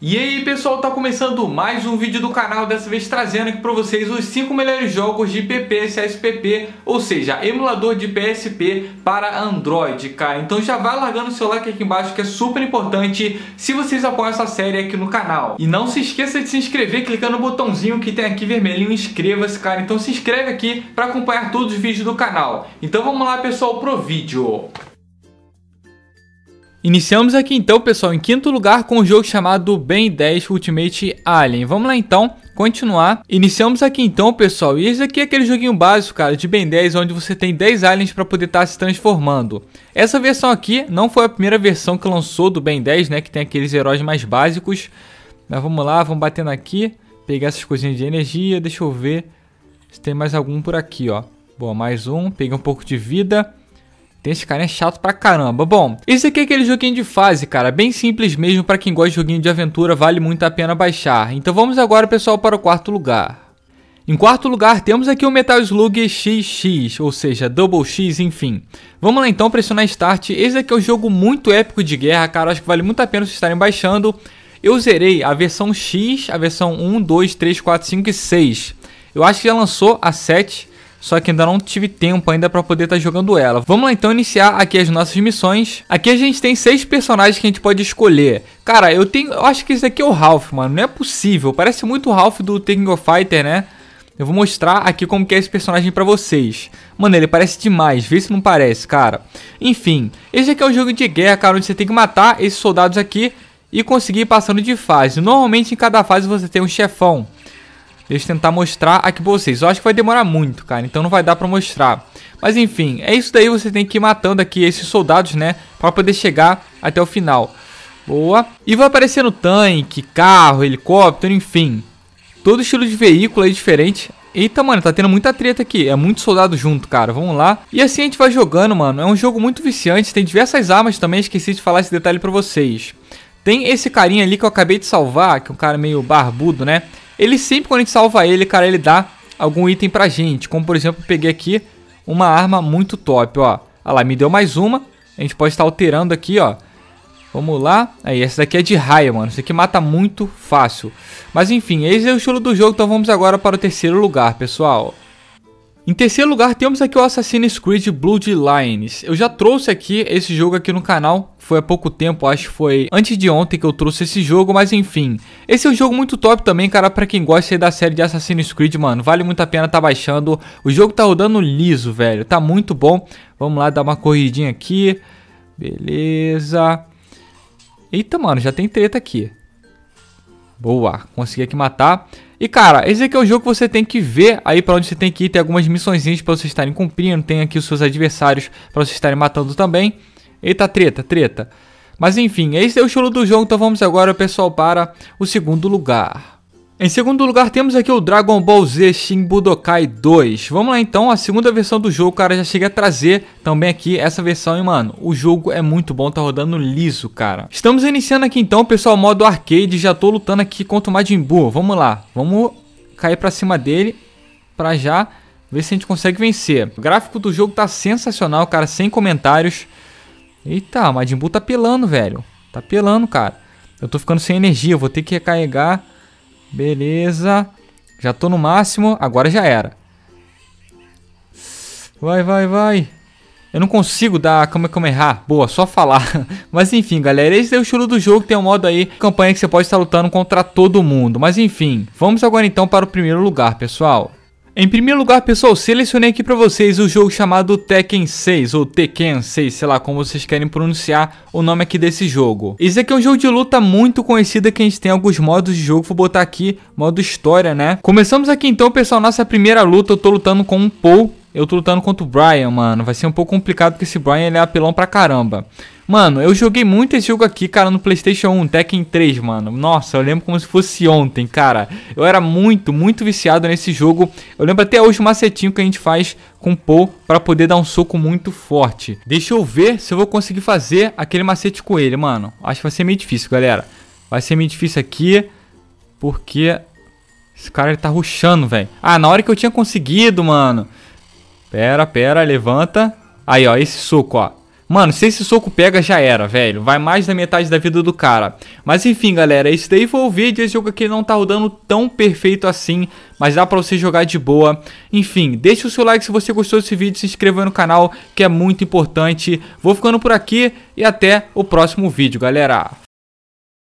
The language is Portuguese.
E aí pessoal, tá começando mais um vídeo do canal, dessa vez trazendo aqui para vocês os 5 melhores jogos de PPSSPP, ou seja, emulador de PSP para Android, cara. Então já vai largando o seu like aqui embaixo que é super importante se vocês apoiam essa série aqui no canal. E não se esqueça de se inscrever clicando no botãozinho que tem aqui vermelhinho, inscreva-se, cara. Então se inscreve aqui para acompanhar todos os vídeos do canal. Então vamos lá pessoal pro vídeo. Iniciamos aqui então, pessoal, em quinto lugar com o um jogo chamado Ben 10 Ultimate Alien. Vamos lá então, continuar. Iniciamos aqui então, pessoal, e esse aqui é aquele joguinho básico, cara, de Ben 10, onde você tem 10 aliens para poder estar tá se transformando. Essa versão aqui não foi a primeira versão que lançou do Ben 10, né, que tem aqueles heróis mais básicos. Mas vamos lá, vamos batendo aqui, pegar essas coisinhas de energia, deixa eu ver se tem mais algum por aqui, ó. Boa, mais um, peguei um pouco de vida. Tem esse é chato pra caramba. Bom, esse aqui é aquele joguinho de fase, cara. Bem simples mesmo pra quem gosta de joguinho de aventura, vale muito a pena baixar. Então vamos agora, pessoal, para o quarto lugar. Em quarto lugar, temos aqui o Metal Slug XX, ou seja, Double X, enfim. Vamos lá então pressionar Start. Esse aqui é um jogo muito épico de guerra, cara. Acho que vale muito a pena vocês estarem baixando. Eu zerei a versão X, a versão 1, 2, 3, 4, 5 e 6. Eu acho que já lançou a 7 só que ainda não tive tempo ainda para poder estar tá jogando ela. Vamos lá então iniciar aqui as nossas missões. Aqui a gente tem seis personagens que a gente pode escolher. Cara, eu tenho, eu acho que esse daqui é o Ralph, mano, não é possível. Parece muito o Ralph do Tekken of Fighter, né? Eu vou mostrar aqui como que é esse personagem pra vocês. Mano, ele parece demais, vê se não parece, cara. Enfim, esse aqui é o jogo de guerra, cara, onde você tem que matar esses soldados aqui e conseguir ir passando de fase. Normalmente em cada fase você tem um chefão. Deixa eu tentar mostrar aqui pra vocês. Eu acho que vai demorar muito, cara. Então não vai dar pra mostrar. Mas enfim, é isso daí. Você tem que ir matando aqui esses soldados, né? Pra poder chegar até o final. Boa. E vai aparecendo tanque, carro, helicóptero, enfim. Todo estilo de veículo aí diferente. Eita, mano, tá tendo muita treta aqui. É muito soldado junto, cara. Vamos lá. E assim a gente vai jogando, mano. É um jogo muito viciante. Tem diversas armas também. Esqueci de falar esse detalhe pra vocês. Tem esse carinha ali que eu acabei de salvar, que é um cara meio barbudo, né? Ele sempre, quando a gente salva ele, cara, ele dá algum item pra gente. Como, por exemplo, peguei aqui uma arma muito top, ó. Olha lá, me deu mais uma. A gente pode estar alterando aqui, ó. Vamos lá. Aí, essa daqui é de raia, mano. Isso aqui mata muito fácil. Mas, enfim, esse é o estilo do jogo. Então, vamos agora para o terceiro lugar, pessoal. Em terceiro lugar, temos aqui o Assassin's Creed Bloodlines. Eu já trouxe aqui esse jogo aqui no canal, foi há pouco tempo, acho que foi antes de ontem que eu trouxe esse jogo, mas enfim. Esse é um jogo muito top também, cara, pra quem gosta da série de Assassin's Creed, mano, vale muito a pena tá baixando. O jogo tá rodando liso, velho, tá muito bom. Vamos lá dar uma corridinha aqui, beleza. Eita, mano, já tem treta aqui. Boa, consegui aqui matar. E cara, esse aqui é o jogo que você tem que ver aí pra onde você tem que ir. Tem algumas missõezinhas pra vocês estarem cumprindo. Tem aqui os seus adversários pra vocês estarem matando também. Eita, treta, treta. Mas enfim, esse é o estilo do jogo, então vamos agora, pessoal, para o segundo lugar. Em segundo lugar, temos aqui o Dragon Ball Z Shin Budokai 2. Vamos lá então, a segunda versão do jogo, cara, já chega a trazer também aqui essa versão, hein, mano. O jogo é muito bom, tá rodando liso, cara. Estamos iniciando aqui então, pessoal, modo arcade, já tô lutando aqui contra o Majin Buu. Vamos lá, vamos cair pra cima dele, pra já, ver se a gente consegue vencer. O gráfico do jogo tá sensacional, cara, sem comentários. Eita, o Majin Buu tá pelando, velho. Tá pelando, cara. Eu tô ficando sem energia, vou ter que recarregar Beleza. Já tô no máximo. Agora já era. Vai, vai, vai. Eu não consigo dar como, é, como é errar. Boa, só falar. Mas enfim, galera, esse é o estilo do jogo. Tem um modo aí, campanha que você pode estar lutando contra todo mundo. Mas enfim, vamos agora então para o primeiro lugar, pessoal. Em primeiro lugar, pessoal, selecionei aqui para vocês o jogo chamado Tekken 6, ou Tekken 6, sei lá como vocês querem pronunciar o nome aqui desse jogo. Esse aqui é um jogo de luta muito conhecido que a gente tem alguns modos de jogo, vou botar aqui modo história, né? Começamos aqui então, pessoal, nossa primeira luta, eu tô lutando com um Paul, eu tô lutando contra o Brian, mano, vai ser um pouco complicado porque esse Brian ele é apelão pra caramba. Mano, eu joguei muito esse jogo aqui, cara, no PlayStation 1, Tekken 3, mano. Nossa, eu lembro como se fosse ontem, cara. Eu era muito, muito viciado nesse jogo. Eu lembro até hoje o macetinho que a gente faz com o Paul pra poder dar um soco muito forte. Deixa eu ver se eu vou conseguir fazer aquele macete com ele, mano. Acho que vai ser meio difícil, galera. Vai ser meio difícil aqui, porque esse cara ele tá ruxando, velho. Ah, na hora que eu tinha conseguido, mano. Pera, pera, levanta. Aí, ó, esse soco, ó. Mano, se esse soco pega, já era, velho. Vai mais da metade da vida do cara. Mas enfim, galera, esse daí foi o vídeo. Esse jogo aqui não tá rodando tão perfeito assim, mas dá pra você jogar de boa. Enfim, deixa o seu like se você gostou desse vídeo, se inscreva no canal, que é muito importante. Vou ficando por aqui e até o próximo vídeo, galera.